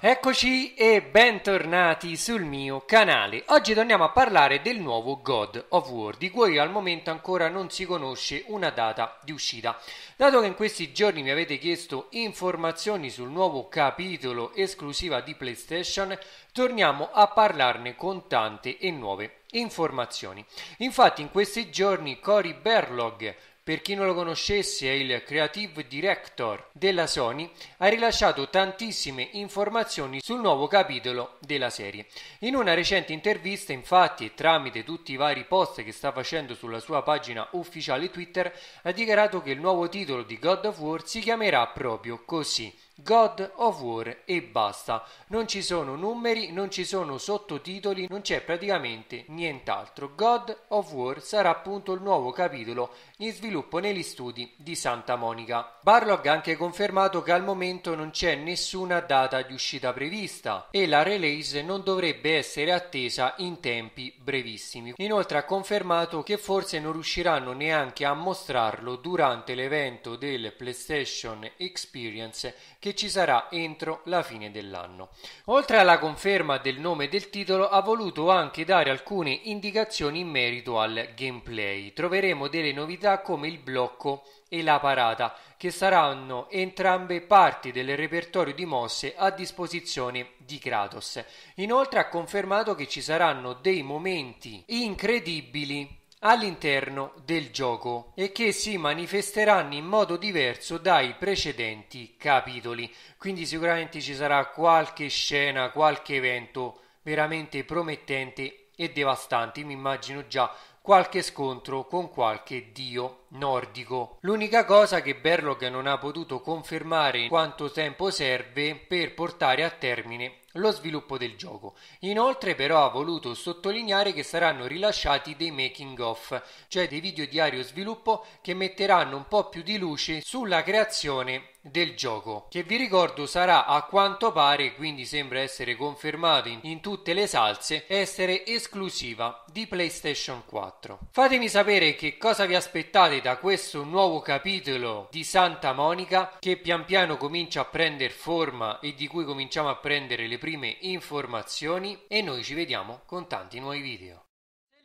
Eccoci e bentornati sul mio canale. Oggi torniamo a parlare del nuovo God of War, di cui al momento ancora non si conosce una data di uscita. Dato che in questi giorni mi avete chiesto informazioni sul nuovo capitolo esclusiva di PlayStation, torniamo a parlarne con tante e nuove informazioni. Infatti in questi giorni Cory Berlog, per chi non lo conoscesse, è il creative director della Sony, ha rilasciato tantissime informazioni sul nuovo capitolo della serie. In una recente intervista, infatti, e tramite tutti i vari post che sta facendo sulla sua pagina ufficiale Twitter, ha dichiarato che il nuovo titolo di God of War si chiamerà proprio così, God of War e basta. Non ci sono numeri, non ci sono sottotitoli, non c'è praticamente nient'altro. God of War sarà appunto il nuovo capitolo in sviluppo negli studi di Santa Monica. Barlog ha anche confermato che al momento non c'è nessuna data di uscita prevista e la release non dovrebbe essere attesa in tempi brevissimi. Inoltre ha confermato che forse non riusciranno neanche a mostrarlo durante l'evento del PlayStation Experience che che ci sarà entro la fine dell'anno. Oltre alla conferma del nome del titolo, ha voluto anche dare alcune indicazioni in merito al gameplay. Troveremo delle novità come il blocco e la parata, che saranno entrambe parti del repertorio di mosse a disposizione di Kratos. Inoltre ha confermato che ci saranno dei momenti incredibili all'interno del gioco e che si manifesteranno in modo diverso dai precedenti capitoli. Quindi sicuramente ci sarà qualche scena, qualche evento veramente promettente e devastante. Mi immagino già qualche scontro con qualche dio nordico. L'unica cosa che Berlog non ha potuto confermare quanto tempo serve per portare a termine lo sviluppo del gioco. Inoltre però ha voluto sottolineare che saranno rilasciati dei making off, cioè dei video diario sviluppo che metteranno un po' più di luce sulla creazione del gioco che vi ricordo sarà a quanto pare quindi sembra essere confermato in, in tutte le salse essere esclusiva di PlayStation 4. Fatemi sapere che cosa vi aspettate da questo nuovo capitolo di Santa Monica che pian piano comincia a prendere forma e di cui cominciamo a prendere le prime informazioni e noi ci vediamo con tanti nuovi video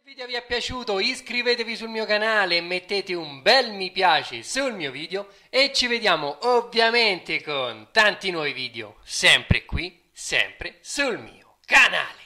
video vi è piaciuto iscrivetevi sul mio canale mettete un bel mi piace sul mio video e ci vediamo ovviamente con tanti nuovi video sempre qui, sempre sul mio canale.